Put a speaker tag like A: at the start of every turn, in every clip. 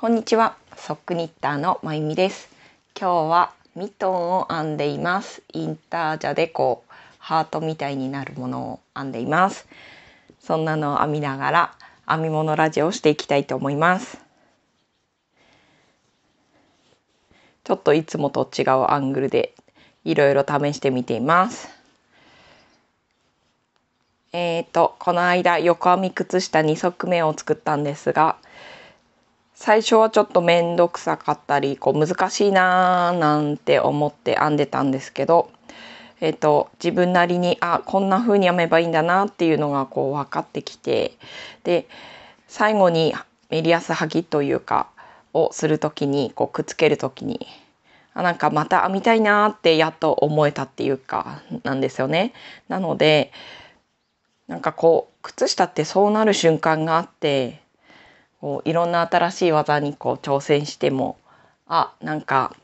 A: こんにちは、ソックニッターのまゆみです。今日はミトンを編んでいます。インタージャデコハートみたいになるものを編んでいます。そんなのを編みながら編み物ラジオをしていきたいと思います。ちょっといつもと違うアングルでいろいろ試してみています。えーと、この間横編み靴下2足目を作ったんですが最初はちょっと面倒くさかったりこう難しいなーなんて思って編んでたんですけど、えーと、自分なりにあこんな風に編めばいいんだなっていうのがこう分かってきてで最後にメリアスはぎというかをする時にこうくっつける時にあなんかまた編みたいなってやっと思えたっていうかなんですよね。なのでなんかこう靴下ってそうなる瞬間があってこういろんな新しい技にこう挑戦してもあなんか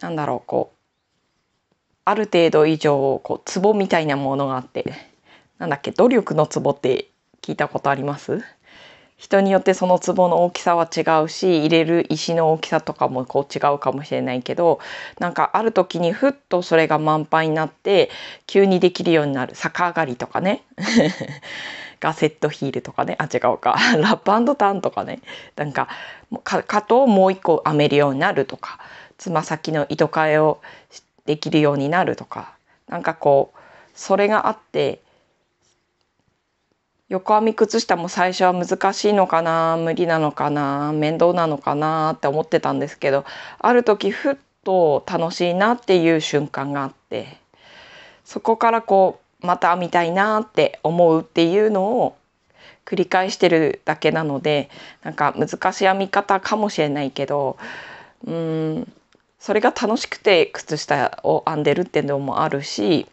A: なんだろうこうある程度以上こう壺みたいなものがあってなんだっけ努力の壺って聞いたことあります人によってその壺の大きさは違うし入れる石の大きさとかもこう違うかもしれないけどなんかある時にふっとそれが満杯になって急にできるようになる逆上がりとかねガセットヒールとかねあ違うか ラップタンとかねなんかかとをもう一個編めるようになるとかつま先の糸替えをできるようになるとかなんかこうそれがあって横編み靴下も最初は難しいのかな無理なのかな面倒なのかなって思ってたんですけどある時ふっと楽しいなっていう瞬間があってそこからこうまた見たいなって思うっていうのを繰り返してるだけなのでなんか難しい編み方かもしれないけどうんそれが楽しくて靴下を編んでるっていうのもあるし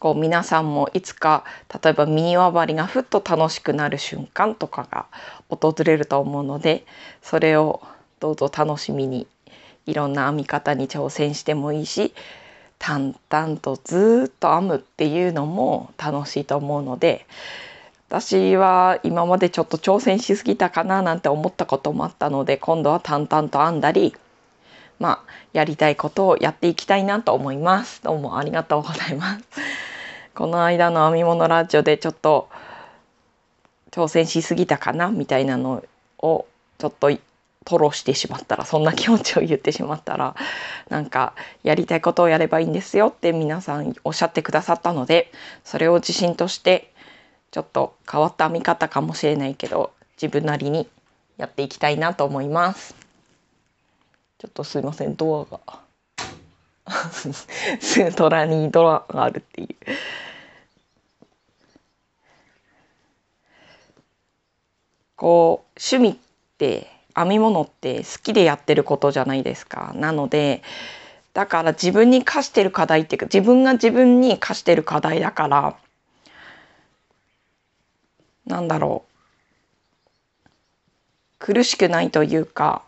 A: こう皆さんもいつか例えばミニ輪りがふっと楽しくなる瞬間とかが訪れると思うのでそれをどうぞ楽しみにいろんな編み方に挑戦してもいいし淡々とずっと編むっていうのも楽しいと思うので私は今までちょっと挑戦しすぎたかななんて思ったこともあったので今度は淡々と編んだりまあやりたいことをやっていきたいなと思いますどうもありがとうございますこの間の編み物ラジオでちょっと挑戦しすぎたかなみたいなのをちょっと吐露してしまったらそんな気持ちを言ってしまったらなんかやりたいことをやればいいんですよって皆さんおっしゃってくださったのでそれを自信としてちょっと変わった見方かもしれないけど自分なりにやっていきたいなと思います。ちょっとすいませんドアが すートにドアがあるっていう。こう趣味って編み物って好きでやってることじゃないですか。なのでだから自分に課してる課題っていうか自分が自分に課してる課題だからなんだろう苦しくないというか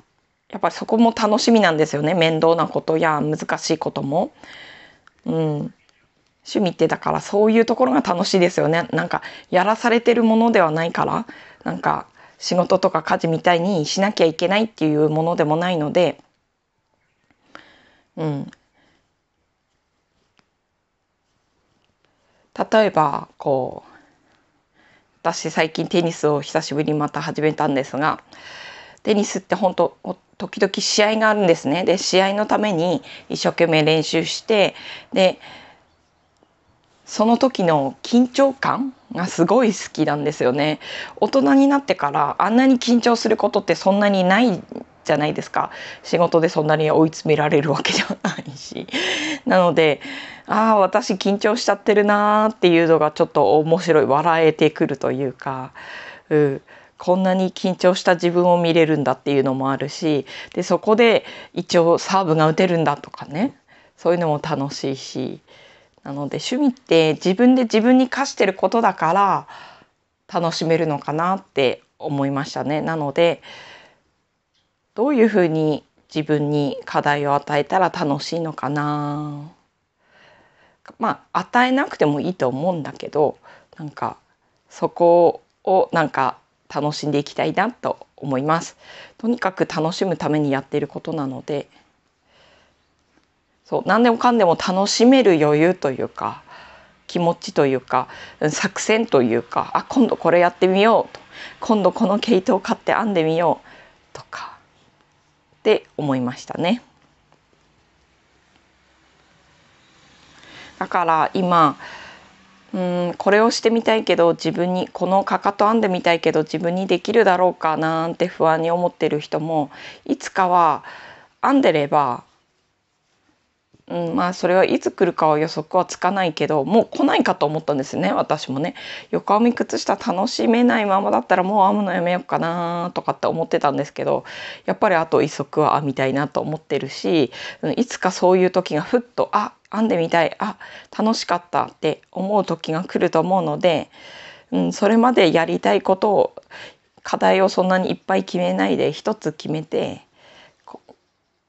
A: やっぱりそこも楽しみなんですよね面倒なことや難しいことも。うん趣味ってだからそういうところが楽しいですよね。なんかやらされてるものではないから、なんか仕事とか家事みたいにしなきゃいけないっていうものでもないので、うん。例えば、こう、私最近テニスを久しぶりにまた始めたんですが、テニスって本当時々試合があるんですね。で、試合のために一生懸命練習して、で、その時の緊張感がすごい好きなんですよね大人になってからあんなに緊張することってそんなにないじゃないですか仕事でそんなに追い詰められるわけじゃないしなのでああ私緊張しちゃってるなーっていうのがちょっと面白い笑えてくるというか、うん、こんなに緊張した自分を見れるんだっていうのもあるしでそこで一応サーブが打てるんだとかねそういうのも楽しいしなので趣味って自分で自分に課してることだから楽しめるのかなって思いましたね。なのでどういうふうに自分に課題を与えたら楽しいのかなまあ与えなくてもいいと思うんだけどなんかそこをなんか楽しんでいきたいなと思います。とにかく楽しむためにやっていることなのでそう何でもかんでも楽しめる余裕というか気持ちというか作戦というかあ今度これやってみようと今度この毛糸を買って編んでみようとかって思いましたね。だから今うんこれをしてみたいけど自分にこのかかと編んでみたいけど自分にできるだろうかなんて不安に思ってる人もいつかは編んでればうん、まあそれはいつ来るかは予測はつかないけどもう来ないかと思ったんですね私もね横編み靴下楽しめないままだったらもう編むのやめようかなとかって思ってたんですけどやっぱりあと一足は編みたいなと思ってるしいつかそういう時がふっとあ編んでみたいあ楽しかったって思う時が来ると思うので、うん、それまでやりたいことを課題をそんなにいっぱい決めないで一つ決めて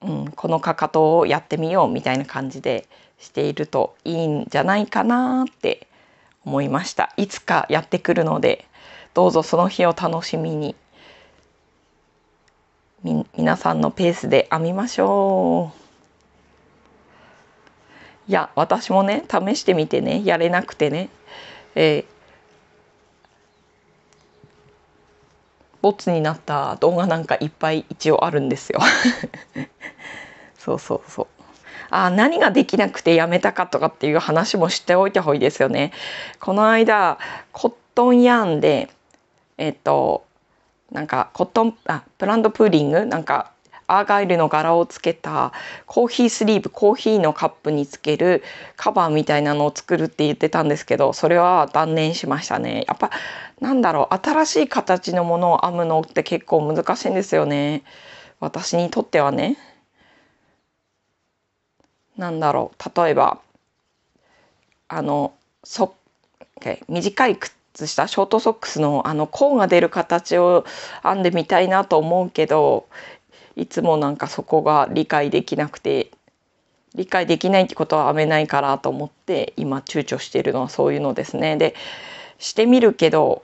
A: うん、このかかとをやってみようみたいな感じでしているといいんじゃないかなって思いましたいつかやってくるのでどうぞその日を楽しみにみ皆さんのペースで編みましょういや私もね試してみてねやれなくてね、えーボツになった動画なんかいっぱい一応あるんですよ そうそうそうあ何ができなくてやめたかとかっていう話も知っておいた方がいいですよねこの間コットンヤーンでえっとなんかコットンあブランドプーリングなんかアーガイルの柄をつけたコーヒースリーブコーヒーのカップにつけるカバーみたいなのを作るって言ってたんですけどそれは断念しましたねやっぱなんだろう新しい形のものを編むのって結構難しいんですよね私にとってはねなんだろう例えばあのそ、okay、短い靴下ショートソックスのあの甲が出る形を編んでみたいなと思うけどいつもなんかそこが理解できなくて理解できないってことは編めないからと思って今躊躇しているのはそういうのですね。でしてみるけど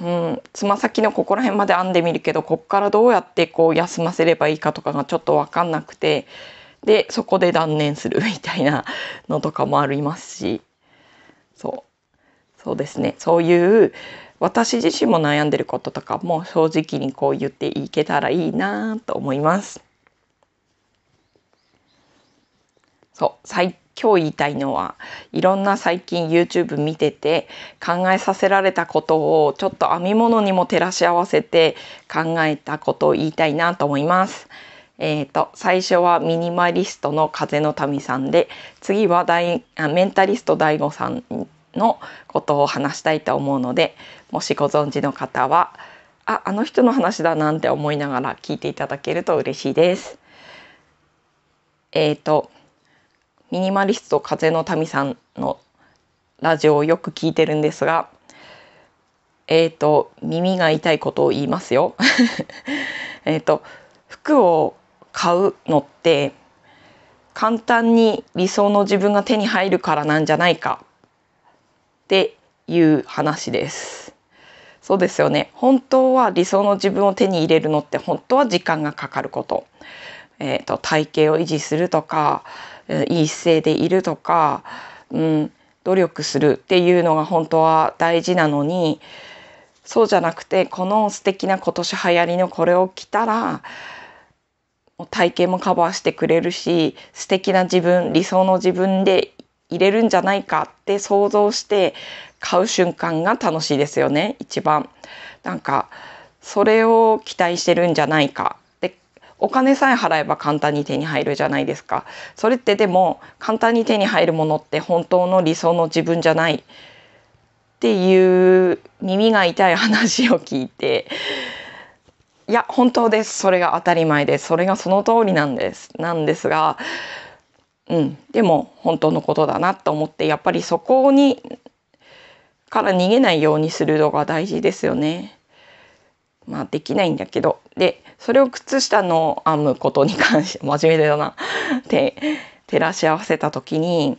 A: うんつま先のここら辺まで編んでみるけどこっからどうやってこう休ませればいいかとかがちょっと分かんなくてでそこで断念する みたいなのとかもありますしそうそうですねそういう私自身も悩んでることとかも正直にこう言っていけたらいいなと思います。そう最今日言いたいのはいろんな最近 YouTube 見てて考えさせられたことをちょっと編み物にも照らし合わせて考えたことを言いたいなと思います。えーと、最初はミニマリストの風の民さんで次はメンタリスト DAIGO さんのことを話したいと思うのでもしご存知の方はああの人の話だなんて思いながら聞いていただけると嬉しいです。えっ、ー、とミニマリスト風の民さんのラジオをよく聞いてるんですがえっ、ー、と耳が痛いことを言いますよ。えっと服を買うのって簡単に理想の自分が手に入るからなんじゃないかていう話です。そうですよね本当は理想の自分を手に入れるのって本当は時間がかかること,、えーと、と体型を維持するとかいい姿勢でいるとか、うん、努力するっていうのが本当は大事なのにそうじゃなくてこの素敵な今年流行りのこれを着たら体型もカバーしてくれるし素敵な自分理想の自分で入れるんじゃないかって想像して買う瞬間が楽しいですよね一番。なんかそれを期待してるんじゃないかでお金さえ払えば簡単に手に入るじゃないですかそれってでも簡単に手に入るものって本当の理想の自分じゃないっていう耳が痛い話を聞いていや本当ですそれが当たり前ですそれがその通りなんですなんですがうん、でも本当のことだなと思ってやっぱりそこにから逃げないようにするのが大事ですよね。まあできないんだけどでそれを靴下の編むことに関して 真面目だなっ て照らし合わせた時に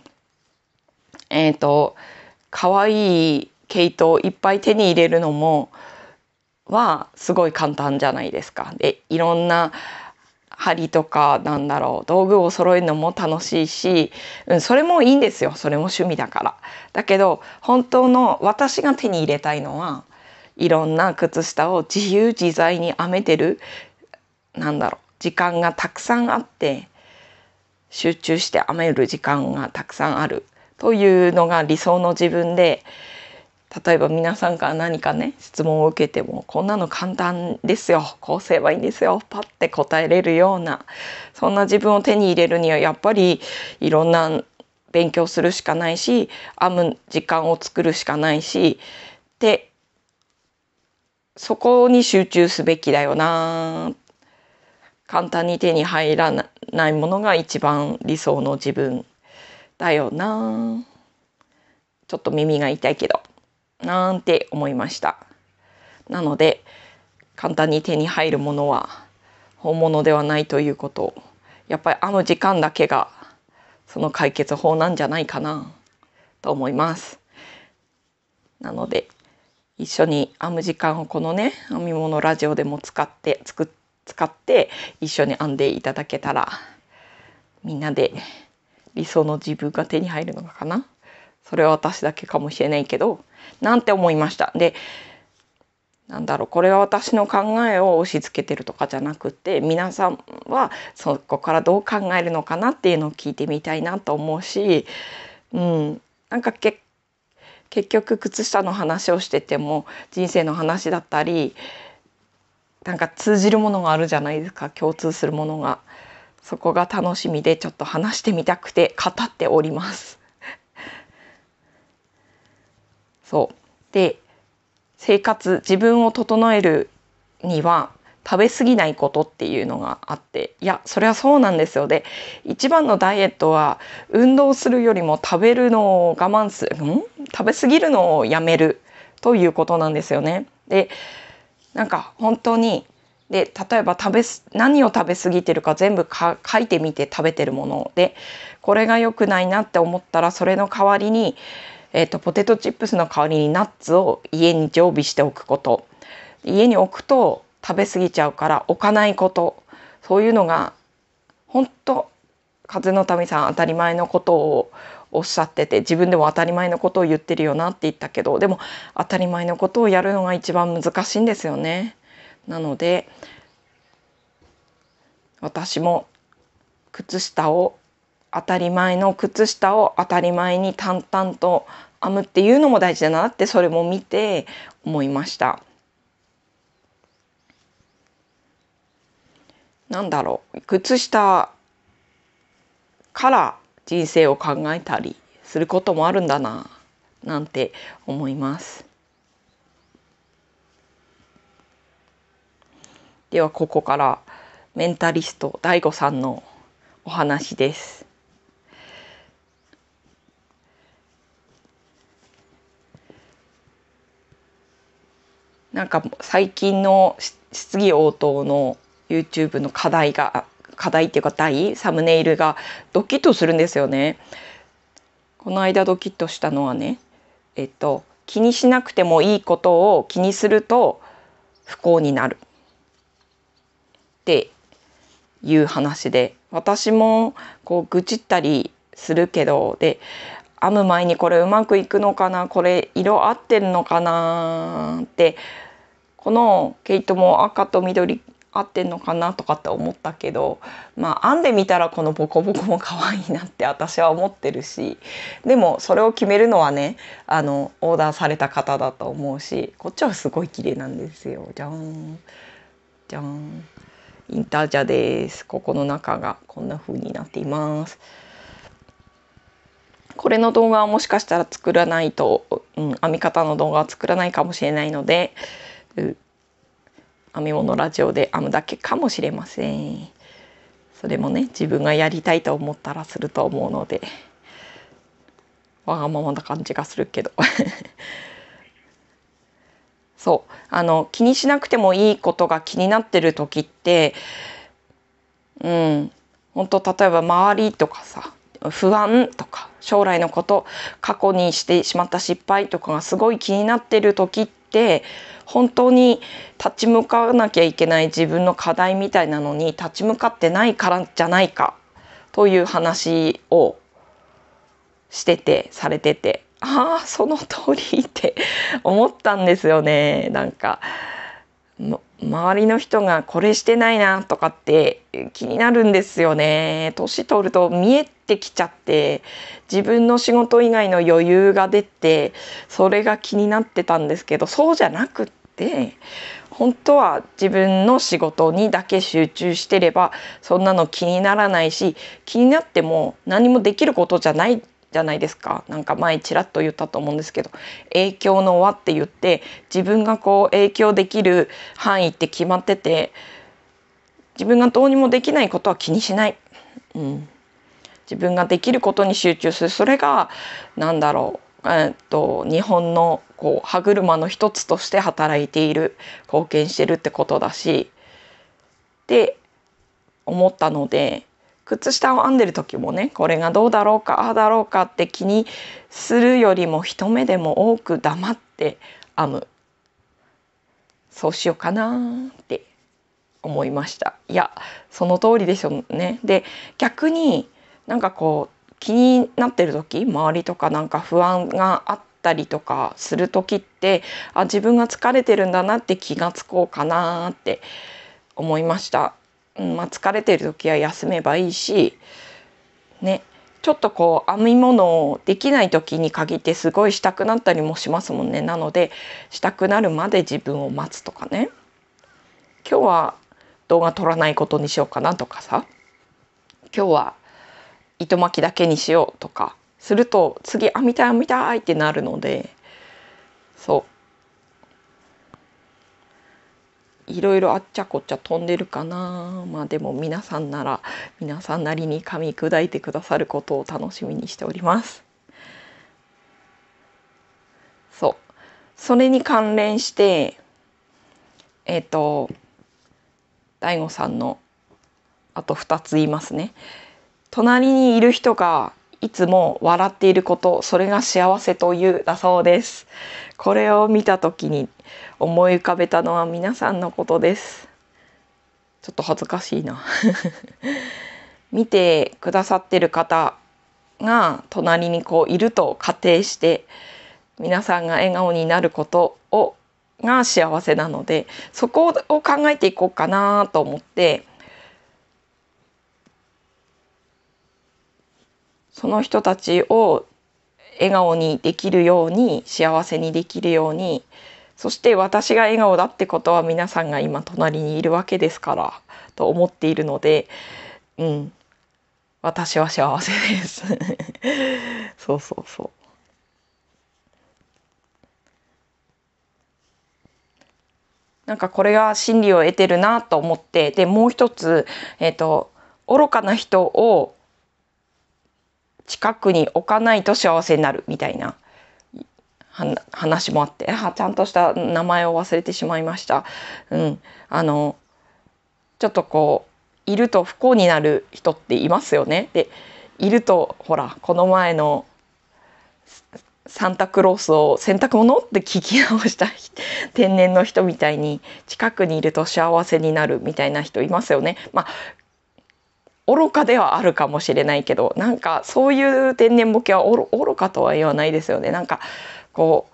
A: えっ、ー、と可愛い毛糸をいっぱい手に入れるのもはすごい簡単じゃないですか。でいろんな針とかなんだろう道具を揃えるのも楽しいし、うん、それもいいんですよそれも趣味だから。だけど本当の私が手に入れたいのはいろんな靴下を自由自在に編めてるなんだろう時間がたくさんあって集中して編める時間がたくさんあるというのが理想の自分で例えば皆さんから何かね質問を受けてもこんなの簡単ですよこうすればいいんですよパッて答えれるようなそんな自分を手に入れるにはやっぱりいろんな勉強するしかないし編む時間を作るしかないしでそこに集中すべきだよな簡単に手に入らないものが一番理想の自分だよなちょっと耳が痛いけど。なんて思いましたなので簡単に手に入るものは本物ではないということやっぱり編む時間だけがその解決法なんじゃないかなと思いますなので一緒に編む時間をこのね編み物ラジオでも使って使って一緒に編んでいただけたらみんなで理想の自分が手に入るのかなそれは私だけかもしれないけどなんて思いました。でなんだろうこれは私の考えを押し付けてるとかじゃなくて皆さんはそこからどう考えるのかなっていうのを聞いてみたいなと思うし、うん、なんか結局靴下の話をしてても人生の話だったりなんか通じるものがあるじゃないですか共通するものが。そこが楽しみでちょっと話してみたくて語っております。そうで生活自分を整えるには食べ過ぎないことっていうのがあっていやそれはそうなんですよで一番のダイエットは運動するよりも食べるのを我慢するん食べ過ぎるのをやめるということなんですよね。でなんか本当にで例えば食べ何を食べ過ぎてるか全部か書いてみて食べてるものでこれが良くないなって思ったらそれの代わりにえーと、とポテトチップスの代わりにナッツを家に常備しておくこと家に置くと食べ過ぎちゃうから置かないことそういうのが本当風の民さん当たり前のことをおっしゃってて自分でも当たり前のことを言ってるよなって言ったけどでも当たり前のことをやるのが一番難しいんですよね。なので私も靴下を当たり前の靴下を当たり前に淡々と編むっていうのも大事だなってそれも見て思いました。なんだろう靴下から人生を考えたりすることもあるんだななんて思います。ではここからメンタリスト DAIGO さんのお話です。なんか最近の質疑応答の YouTube の課題が課題っていうか題サムネイルがドキッとするんですよね。この間ドキッとしたのはねえっと気にしなくてもいいことを気にすると不幸になるっていう話で私もこう愚痴ったりするけどで編む前にこれうまくいくのかなこれ色合ってるのかなってこの毛糸も赤と緑合ってんのかなとかって思ったけどまあ編んでみたらこのボコボコも可愛いなって私は思ってるしでもそれを決めるのはねあのオーダーされた方だと思うしこっちはすごい綺麗なんですよじゃーんじゃんインタージャですここの中がこんな風になっていますこれの動画はもしかしたら作らないと、うん、編み方の動画は作らないかもしれないのでく編み物ラジオで編むだけかもしれませんそれもね自分がやりたいと思ったらすると思うのでわがままな感じがするけど そうあの気にしなくてもいいことが気になってる時ってうん本当例えば周りとかさ不安とか将来のこと過去にしてしまった失敗とかがすごい気になってる時ってって本当に立ち向かわなきゃいけない自分の課題みたいなのに立ち向かってないからじゃないかという話をしててされててああその通りって思ったんですよねなんか。周りの人がこれしてないなとかって気になるんですよね。年取ると見えてきちゃって自分の仕事以外の余裕が出てそれが気になってたんですけどそうじゃなくって本当は自分の仕事にだけ集中してればそんなの気にならないし気になっても何もできることじゃないじゃないですかなんか前ちらっと言ったと思うんですけど影響の輪って言って自分がこう影響できる範囲って決まってて自分がどうにもできないことは気にしない、うん、自分ができることに集中するそれが何だろう、えー、っと日本のこう歯車の一つとして働いている貢献してるってことだしって思ったので靴下を編んでる時もねこれがどうだろうかああだろうかって気にするよりも一目でも多く黙って編むそうしようかなって思いましたいやその通りですよねで逆になんかこう気になってる時周りとかなんか不安があったりとかする時ってあ自分が疲れてるんだなって気がつこうかなって思いましたまあ、疲れてる時は休めばいいし、ね、ちょっとこう編み物をできない時に限ってすごいしたくなったりもしますもんねなのでしたくなるまで自分を待つとかね今日は動画撮らないことにしようかなとかさ今日は糸巻きだけにしようとかすると次編みたい編みたいってなるのでそういろいろあっちゃこっちゃ飛んでるかなまあでも皆さんなら皆さんなりに噛み砕いてくださることを楽しみにしておりますそうそれに関連してえっ、ー、と大悟さんのあと2つ言いますね隣にいる人がいつも笑っていることそれが幸せというだそうですこれを見た時に思い浮かべたのは皆さんのことですちょっと恥ずかしいな 見てくださってる方が隣にこういると仮定して皆さんが笑顔になることをが幸せなのでそこを考えていこうかなと思ってその人たちを笑顔にできるように幸せにできるようにそして私が笑顔だってことは皆さんが今隣にいるわけですからと思っているのでうん私は幸せです そうそうそうなんかこれが真理を得てるなと思ってでもう一つえっ、ー、と愚かな人を近くに置かないと幸せになるみたいな話もあってあちゃんとした名前を忘れてしまいました。うん、あのちょっとこういると不幸になる人っていますよね。でいるとほらこの前のサンタクロースを洗濯物って聞き直した天然の人みたいに近くにいると幸せになるみたいな人いますよね。まあ愚かではあるかもしれないけどなんかそういう天然ボケは愚かとは言わないですよねなんかこ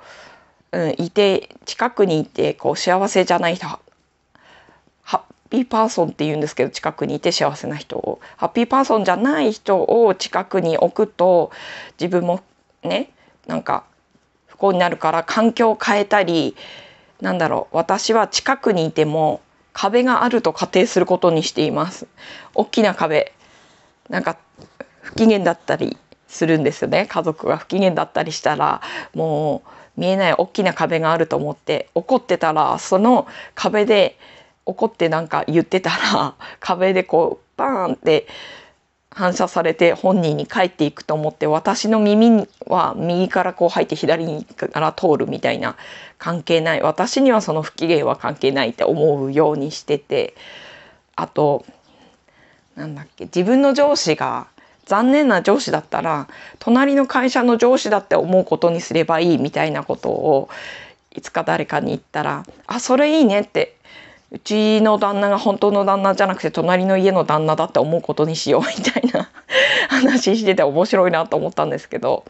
A: う、うん、いて近くにいてこう幸せじゃない人ハッピーパーソンって言うんですけど近くにいて幸せな人をハッピーパーソンじゃない人を近くに置くと自分もねなんか不幸になるから環境を変えたりなんだろう私は近くにいても壁があると仮定することにしています。大きな壁なんか不機嫌だったりするんですよね家族が不機嫌だったりしたらもう見えない大きな壁があると思って怒ってたらその壁で怒ってなんか言ってたら 壁でこうバーンって反射されて本人に返っていくと思って私の耳は右からこう入って左から通るみたいな関係ない私にはその不機嫌は関係ないって思うようにしててあとなんだっけ自分の上司が残念な上司だったら隣の会社の上司だって思うことにすればいいみたいなことをいつか誰かに言ったら「あそれいいね」ってうちの旦那が本当の旦那じゃなくて隣の家の旦那だって思うことにしようみたいな話してて面白いなと思ったんですけど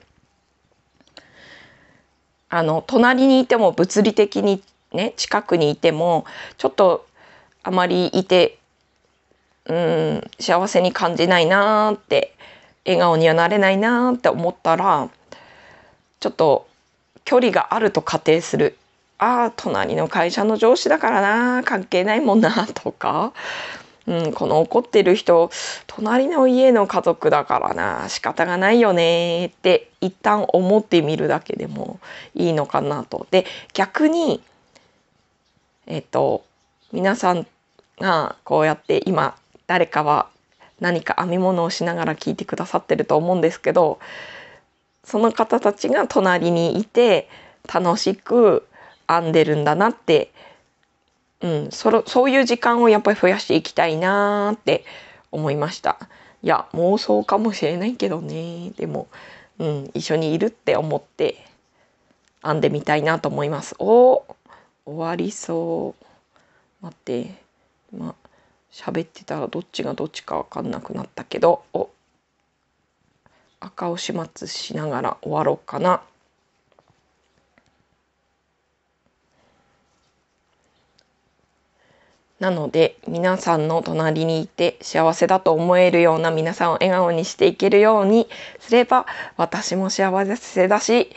A: あの隣にいても物理的にね近くにいてもちょっとあまりいてうん幸せに感じないなって笑顔にはなれないなって思ったらちょっと距離があると仮定するああ隣の会社の上司だからな関係ないもんなとかうん、この怒ってる人、隣の家の家族だからな、仕方がないよねって一旦思ってみるだけでもいいのかなと。で、逆に、えっと、皆さんがこうやって今、誰かは何か編み物をしながら聞いてくださってると思うんですけど、その方たちが隣にいて楽しく編んでるんだなってうん、そそういう時間をやっぱり増やしていきたいなって思いました。いや妄想かもしれないけどねでも、うん、一緒にいるって思って編んでみたいなと思います。お終わりそう待って今喋ってたらどっちがどっちか分かんなくなったけどお赤を始末しながら終わろうかな。なので皆さんの隣にいて幸せだと思えるような皆さんを笑顔にしていけるようにすれば私も幸せだし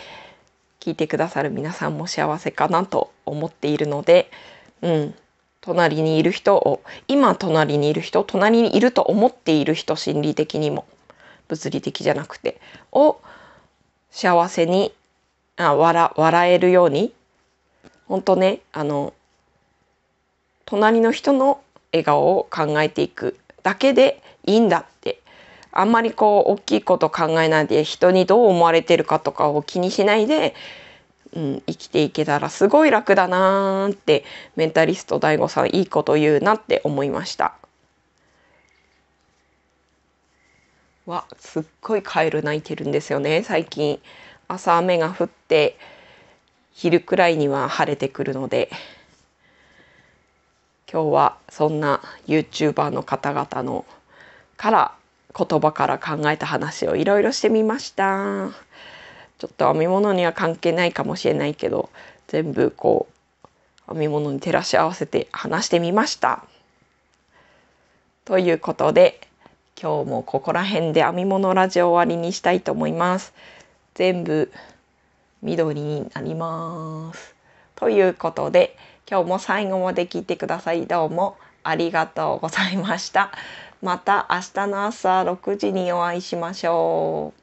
A: 聞いてくださる皆さんも幸せかなと思っているので、うん、隣にいる人を今隣にいる人隣にいると思っている人心理的にも物理的じゃなくてを幸せにあ笑笑えるように本当ねあの隣の人の笑顔を考えていくだけでいいんだってあんまりこう大きいこと考えないで人にどう思われてるかとかを気にしないで、うん、生きていけたらすごい楽だなーってメンタリスト DAIGO さんいいこと言うなって思いました。わすっごいカエル鳴いてるんですよね最近朝雨が降って昼くらいには晴れてくるので。今日はそんな YouTuber の方々のから言葉から考えた話をいろいろしてみましたちょっと編み物には関係ないかもしれないけど全部こう編み物に照らし合わせて話してみましたということで今日もここら辺で編み物ラジオ終わりにしたいと思います全部緑になりますということで今日も最後まで聞いてくださいどうもありがとうございました。また明日の朝6時にお会いしましょう。